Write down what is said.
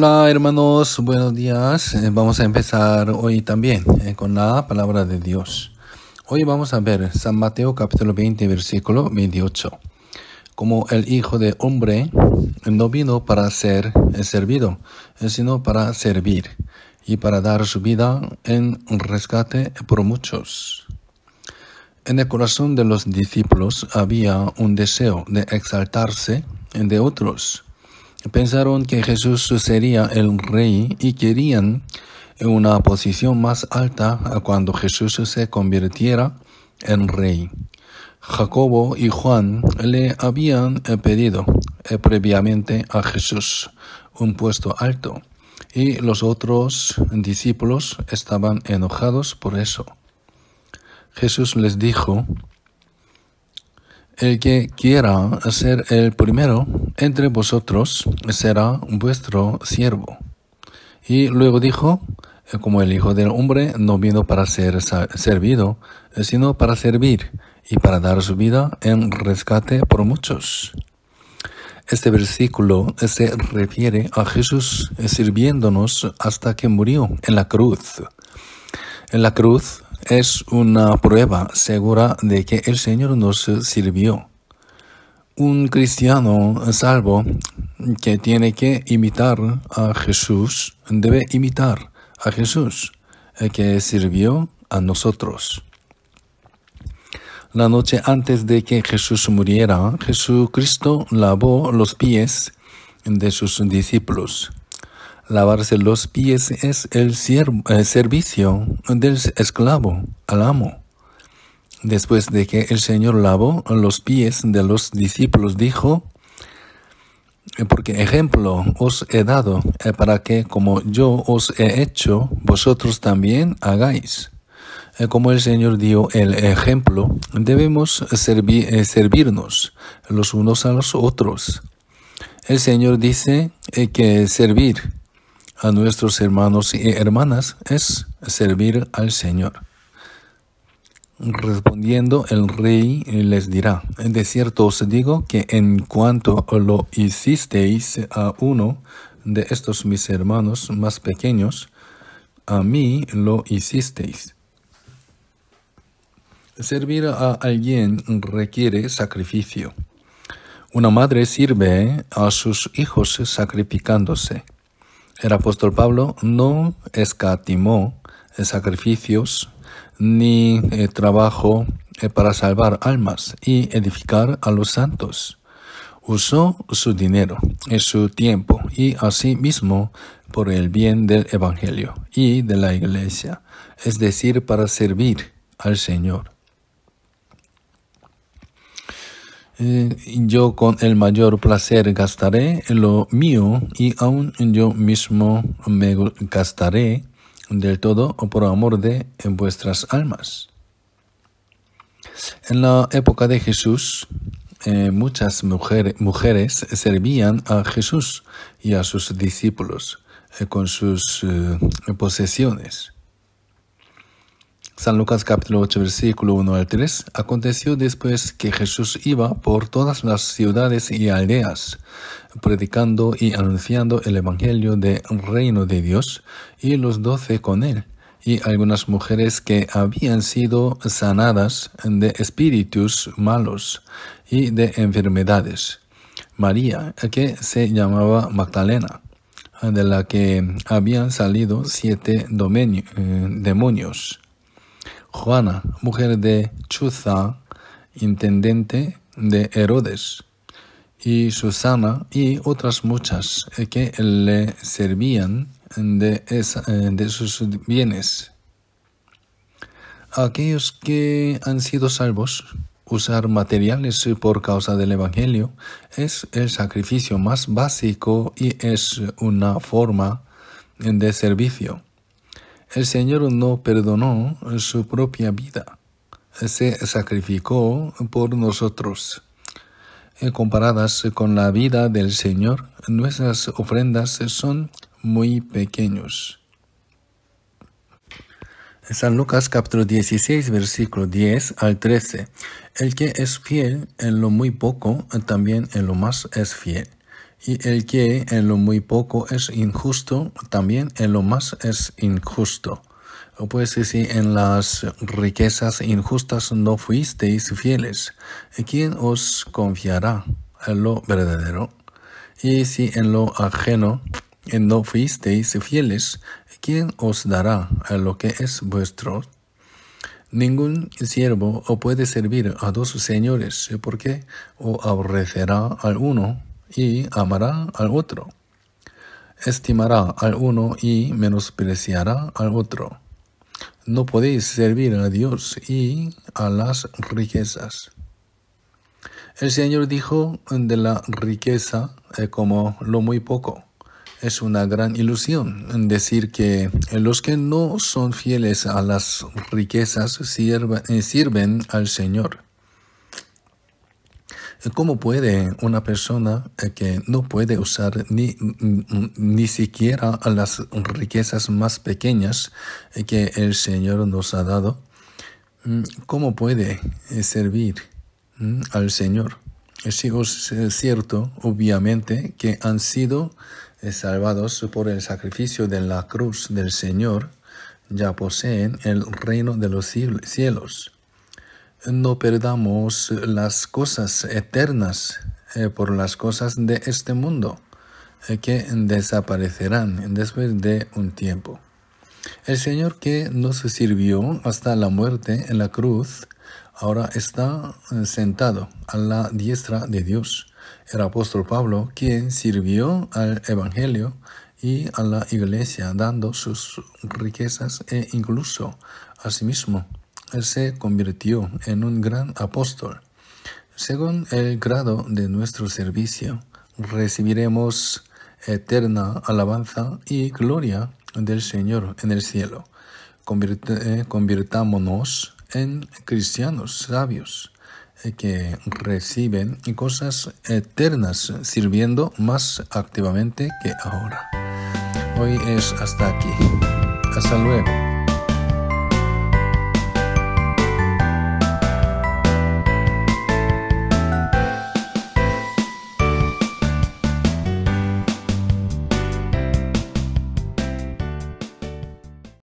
Hola hermanos, buenos días. Eh, vamos a empezar hoy también eh, con la palabra de Dios. Hoy vamos a ver San Mateo capítulo 20 versículo 28. Como el Hijo de Hombre no vino para ser eh, servido, sino para servir y para dar su vida en rescate por muchos. En el corazón de los discípulos había un deseo de exaltarse de otros pensaron que Jesús sería el rey y querían una posición más alta cuando Jesús se convirtiera en rey. Jacobo y Juan le habían pedido eh, previamente a Jesús un puesto alto y los otros discípulos estaban enojados por eso. Jesús les dijo, el que quiera ser el primero entre vosotros será vuestro siervo. Y luego dijo, como el Hijo del Hombre no vino para ser servido, sino para servir y para dar su vida en rescate por muchos. Este versículo se refiere a Jesús sirviéndonos hasta que murió en la cruz. En la cruz, es una prueba segura de que el Señor nos sirvió. Un cristiano salvo que tiene que imitar a Jesús debe imitar a Jesús que sirvió a nosotros. La noche antes de que Jesús muriera, Jesucristo lavó los pies de sus discípulos. Lavarse los pies es el, eh, servicio del esclavo al amo. Después de que el Señor lavó los pies de los discípulos, dijo, porque ejemplo os he dado eh, para que como yo os he hecho, vosotros también hagáis. Eh, como el Señor dio el ejemplo, debemos servirnos los unos a los otros. El Señor dice que servir a nuestros hermanos y hermanas es servir al Señor. Respondiendo el rey les dirá, de cierto os digo que en cuanto lo hicisteis a uno de estos mis hermanos más pequeños, a mí lo hicisteis. Servir a alguien requiere sacrificio. Una madre sirve a sus hijos sacrificándose. El apóstol Pablo no escatimó sacrificios ni eh, trabajo eh, para salvar almas y edificar a los santos. Usó su dinero y su tiempo y asimismo por el bien del Evangelio y de la Iglesia, es decir, para servir al Señor. Eh, yo con el mayor placer gastaré lo mío y aún yo mismo me gastaré del todo por amor de vuestras almas. En la época de Jesús, eh, muchas mujeres servían a Jesús y a sus discípulos eh, con sus posesiones. San Lucas capítulo 8 versículo 1 al 3. Aconteció después que Jesús iba por todas las ciudades y aldeas, predicando y anunciando el Evangelio del reino de Dios y los doce con él, y algunas mujeres que habían sido sanadas de espíritus malos y de enfermedades. María, que se llamaba Magdalena de la que habían salido siete eh, demonios Juana, mujer de Chuza, intendente de Herodes, y Susana y otras muchas eh, que le servían de, eh, de sus bienes. Aquellos que han sido salvos, usar materiales por causa del Evangelio es el sacrificio más básico y es una forma de servicio. El Señor no perdonó su propia vida, se sacrificó por nosotros. Eh, comparadas con la vida del Señor, nuestras ofrendas son muy pequeños. San Lucas capítulo 16, versículo 10 al 13. El que es fiel en lo muy poco, también en lo más es fiel y el que en lo muy poco es injusto, también en lo más es injusto. Pues si en las riquezas injustas no fuisteis fieles, ¿quién os confiará en lo verdadero? Y si en lo ajeno no fuisteis fieles, ¿quién os dará lo que es vuestro? Ningún siervo puede servir a dos señores, porque o aborrecerá al uno y amará al otro. Estimará al uno y menospreciará al otro. No podéis servir a Dios y a las riquezas. El Señor dijo de la riqueza eh, como lo muy poco. Es una gran ilusión decir que los que no son fieles a las riquezas sirven, eh, sirven al Señor. ¿Cómo puede una persona eh, que no puede usar ni, mm, mm, ni siquiera las riquezas más pequeñas eh, que el Señor nos ha dado? Mm, ¿Cómo puede eh, servir al Señor? Si es cierto, obviamente, que han sido salvados por el sacrificio de la cruz del Señor, ya poseen el reino de los cielos no perdamos las cosas eternas eh, por las cosas de este mundo eh, que desaparecerán después de un tiempo. El Señor que nos sirvió hasta la muerte en la cruz, ahora está eh, sentado a la diestra de Dios. El apóstol Pablo, quien sirvió al Evangelio y a la iglesia dando sus riquezas e incluso a sí mismo se convirtió en un gran apóstol. Según el grado de nuestro servicio, recibiremos eterna alabanza y gloria del Señor en el cielo. convirtámonos en cristianos sabios eh, que reciben cosas eternas sirviendo más activamente que ahora. Hoy es hasta aquí. Hasta luego.